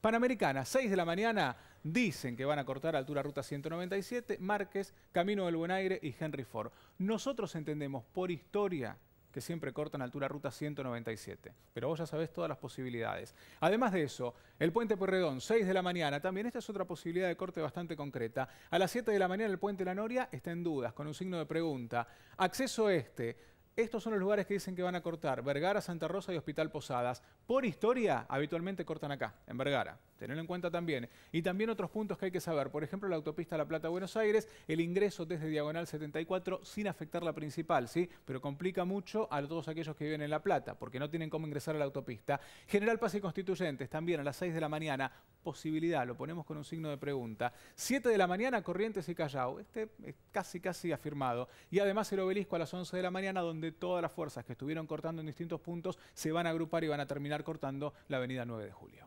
Panamericana, 6 de la mañana, dicen que van a cortar altura Ruta 197, Márquez, Camino del Buen Aire y Henry Ford. Nosotros entendemos por historia que siempre cortan altura ruta 197. Pero vos ya sabés todas las posibilidades. Además de eso, el puente Puerredón, 6 de la mañana, también esta es otra posibilidad de corte bastante concreta. A las 7 de la mañana el puente La Noria está en dudas, con un signo de pregunta. Acceso este, estos son los lugares que dicen que van a cortar. Vergara, Santa Rosa y Hospital Posadas. Por historia, habitualmente cortan acá, en Vergara. Tenerlo en cuenta también. Y también otros puntos que hay que saber. Por ejemplo, la autopista La Plata-Buenos Aires, el ingreso desde Diagonal 74 sin afectar la principal, ¿sí? Pero complica mucho a todos aquellos que viven en La Plata, porque no tienen cómo ingresar a la autopista. General Paz y Constituyentes, también a las 6 de la mañana, posibilidad, lo ponemos con un signo de pregunta. 7 de la mañana, Corrientes y Callao. Este es casi, casi afirmado. Y además el obelisco a las 11 de la mañana, donde todas las fuerzas que estuvieron cortando en distintos puntos se van a agrupar y van a terminar cortando la avenida 9 de julio.